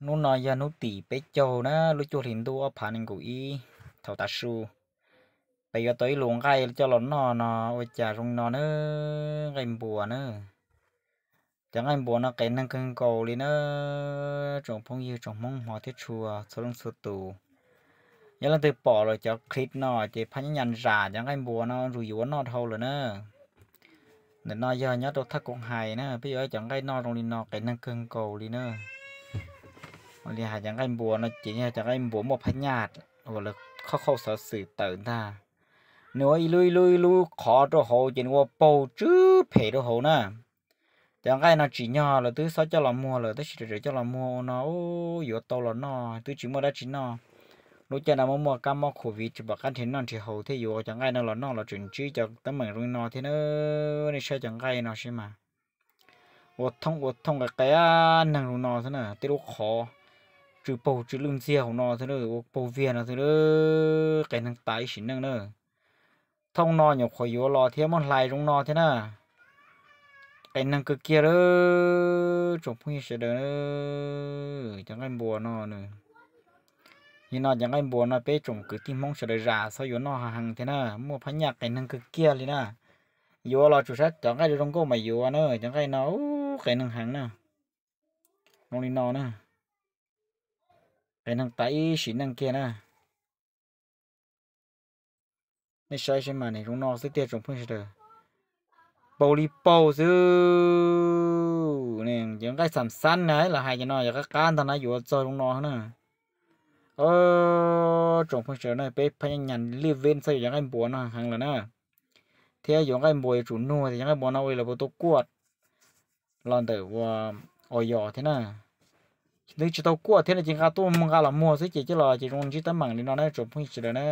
nu nó ya nu tỉ bé châu na lu chu hình tu ở phản của y thảo ta su bây giờ tới luồng gai cho nó nó nó ôi chà rung nó nữa gai bùa nữa chẳng ai bùa nó cái năng cưng cầu lên nó trồng phong yêu trồng mong hoa thiết chùa số lông số tù nhớ là từ bỏ rồi cho clip nó chỉ phải nhận ra chẳng ai bùa nó rủi rủi nó thâu rồi nữa nên nó giờ nhớ đâu thắc con hài nữa bây giờ chẳng ai nó trong đi nó cái năng cưng cầu đi nữa li hà chẳng anh bùa nó chỉ nhà chẳng anh bùa một phát nhạt và lực khó khó sợ sự tự ta nếu ai lui lui khó cho hồ chỉ nó bầu chứ phê cho hồ nè chẳng cái nó chỉ nhỏ là tứ sáu cho là mua là tứ chỉ để cho là mua nó yếu tàu là nó tứ chỉ mua đã chỉ nó lúc cho nó mua cam mua khổ chỉ bảo cái thế nó chỉ hầu thế yếu chẳng cái nó là nó là chuyển cho tấm mình rồi nó thế nó này sao chẳng cái nó xem mà 我通我通个个啊，能弄哪子呢？对路好。chữ bầu chữ lưng xia của nó thế nữa bầu viên nó thế nữa cái năng tái xỉn năng nữa thông nó nhọc khỏi yếu lo thế món lại trong nó thế nè cái năng cực kia đó chụp hình sẽ đỡ chẳng ai bùa nó nữa như nó chẳng ai bùa nó bé trồng cứ tim mong sẽ đỡ ra sau yếu nó hàng thế nè mua phá nhạc cái năng cực kia đi nè yếu lo chủ sách chẳng ai được trong cô mà yếu nữa chẳng ai nó cái năng hàng nè nó đi nó nè ai năng tay xí năng kia na, nên sai xem mà này cũng no sức tiệt trong phương trời bầu đi bầu chứ nè những cái sầm sắn này là hai cho nó các can thằng này vừa chơi cũng no nữa ờ trong phương trời này bé phải nhận live viên xây những cái bùa nó hàng là nè thế những cái bùa chủ nuôi thì những cái bùa nó là bùa tốt quật lần tới qua ôi giò thế nào nếu chỉ tao cua thế là chỉ gà tôm gà là mua sẽ chỉ là chỉ rong chỉ tấm mảng thì nó nói chụp phun chỉ là nè